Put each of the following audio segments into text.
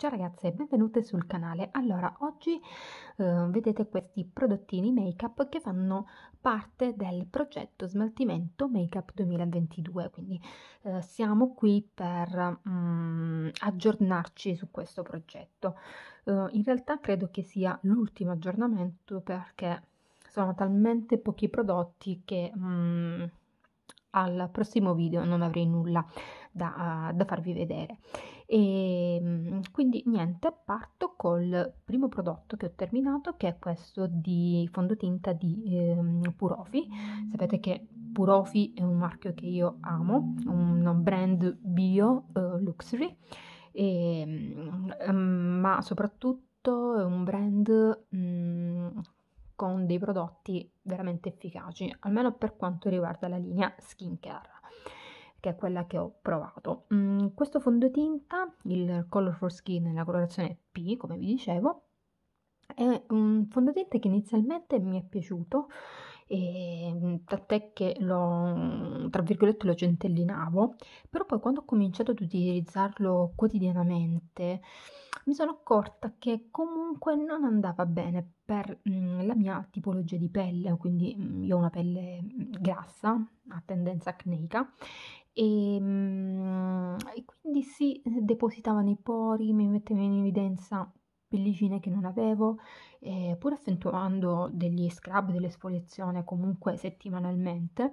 Ciao ragazze, e benvenute sul canale. Allora, oggi eh, vedete questi prodottini make-up che fanno parte del progetto smaltimento make-up 2022, quindi eh, siamo qui per mm, aggiornarci su questo progetto. Eh, in realtà credo che sia l'ultimo aggiornamento perché sono talmente pochi prodotti che... Mm, al prossimo video non avrei nulla da, da farvi vedere e mm, niente, parto col primo prodotto che ho terminato, che è questo di fondotinta di eh, Purofi. Sapete che Purofi è un marchio che io amo, un brand bio eh, luxury, e, um, ehm, ma soprattutto è un brand um, con dei prodotti veramente efficaci, almeno per quanto riguarda la linea skincare che è quella che ho provato. Mm, questo fondotinta, il Color for Skin nella colorazione P, come vi dicevo, è un fondotinta che inizialmente mi è piaciuto, e, mm, tant'è che lo, mm, tra virgolette, lo centellinavo, però poi quando ho cominciato ad utilizzarlo quotidianamente mi sono accorta che comunque non andava bene per mh, mm, la mia tipologia di pelle, quindi mh, io ho una pelle grassa, a tendenza acneica, e, ehm, e quindi si depositava nei pori, mi metteva in evidenza pellicine che non avevo, eh, pur effettuando degli scrub, dell'esfoliazione comunque settimanalmente,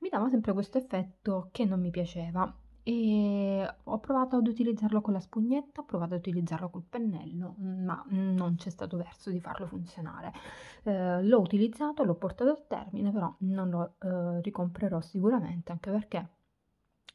mi dava sempre questo effetto che non mi piaceva. E ho provato ad utilizzarlo con la spugnetta, ho provato ad utilizzarlo col pennello, ma non c'è stato verso di farlo funzionare. Eh, l'ho utilizzato, l'ho portato a termine, però non lo eh, ricomprerò sicuramente, anche perché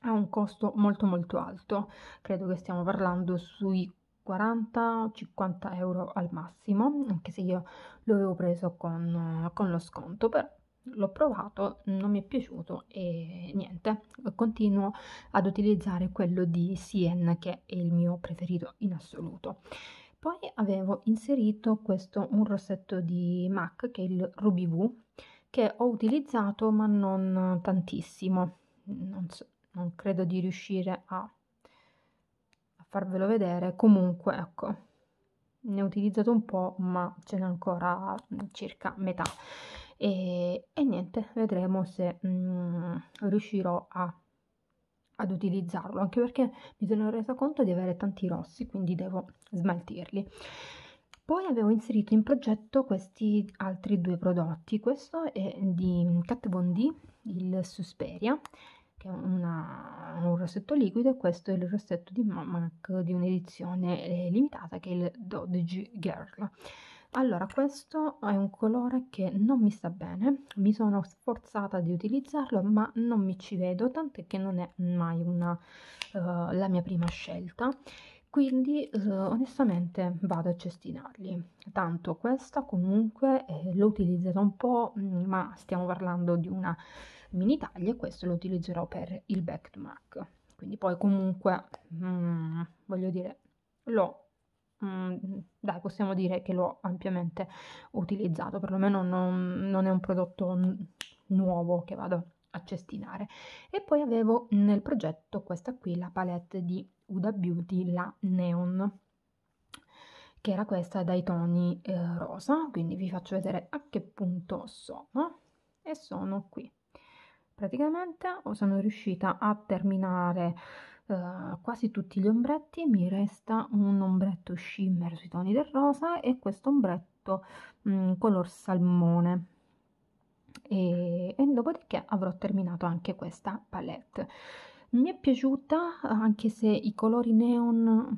ha un costo molto molto alto, credo che stiamo parlando sui 40-50 euro al massimo, anche se io lo avevo preso con, con lo sconto, però l'ho provato, non mi è piaciuto e niente, continuo ad utilizzare quello di Sien che è il mio preferito in assoluto. Poi avevo inserito questo un rossetto di MAC che è il Ruby V che ho utilizzato ma non tantissimo, non so, non credo di riuscire a, a farvelo vedere comunque ecco ne ho utilizzato un po' ma ce n'è ancora circa metà e, e niente vedremo se mm, riuscirò a ad utilizzarlo, anche perché mi sono resa conto di avere tanti rossi, quindi devo smaltirli. Poi avevo inserito in progetto questi altri due prodotti, questo è di Kat Von D, il Susperia, che è una, un rossetto liquido e questo è il rossetto di Mamac di un'edizione eh, limitata che è il Dodge Girl allora questo è un colore che non mi sta bene mi sono sforzata di utilizzarlo ma non mi ci vedo tant'è che non è mai una, uh, la mia prima scelta quindi eh, onestamente vado a cestinarli tanto questa comunque eh, l'ho utilizzata un po' mm, ma stiamo parlando di una mini taglie e questo lo utilizzerò per il back to mac quindi poi comunque mm, voglio dire l'ho mm, dai possiamo dire che l'ho ampiamente utilizzato perlomeno non, non è un prodotto nuovo che vado a cestinare e poi avevo nel progetto questa qui la palette di Uda Beauty la Neon che era questa dai toni eh, rosa quindi vi faccio vedere a che punto sono e sono qui praticamente sono riuscita a terminare eh, quasi tutti gli ombretti mi resta un ombretto shimmer sui toni del rosa e questo ombretto mh, mm, color salmone e, e dopodiché avrò terminato anche questa palette mi è piaciuta anche se i colori neon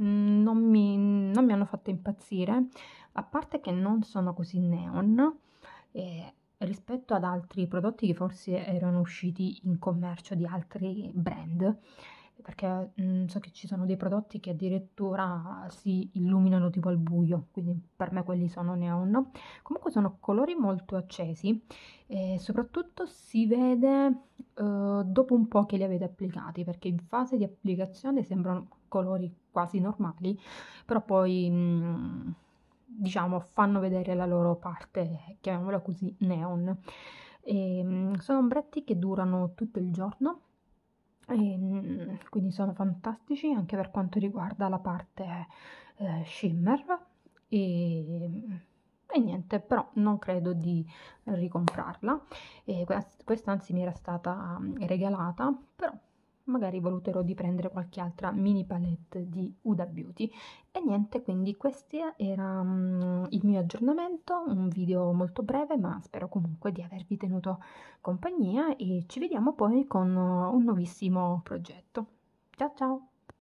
mm, non mi, non mi hanno fatto impazzire a parte che non sono così neon eh, rispetto ad altri prodotti che forse erano usciti in commercio di altri brand, perché mh, mm, so che ci sono dei prodotti che addirittura si illuminano tipo al buio, quindi per me quelli sono neon. Comunque sono colori molto accesi e soprattutto si vede eh, dopo un po' che li avete applicati, perché in fase di applicazione sembrano colori quasi normali, però poi... Mh, mm, diciamo, fanno vedere la loro parte, chiamiamola così, neon. E, ehm, sono ombretti che durano tutto il giorno, e, ehm, quindi sono fantastici anche per quanto riguarda la parte eh, shimmer. E, ehm, e niente, però non credo di ricomprarla. E questa, questa anzi mi era stata mm, regalata, però magari valuterò di prendere qualche altra mini palette di Uda Beauty e niente quindi questo era mm, il mio aggiornamento un video molto breve ma spero comunque di avervi tenuto compagnia e ci vediamo poi con un nuovissimo progetto ciao ciao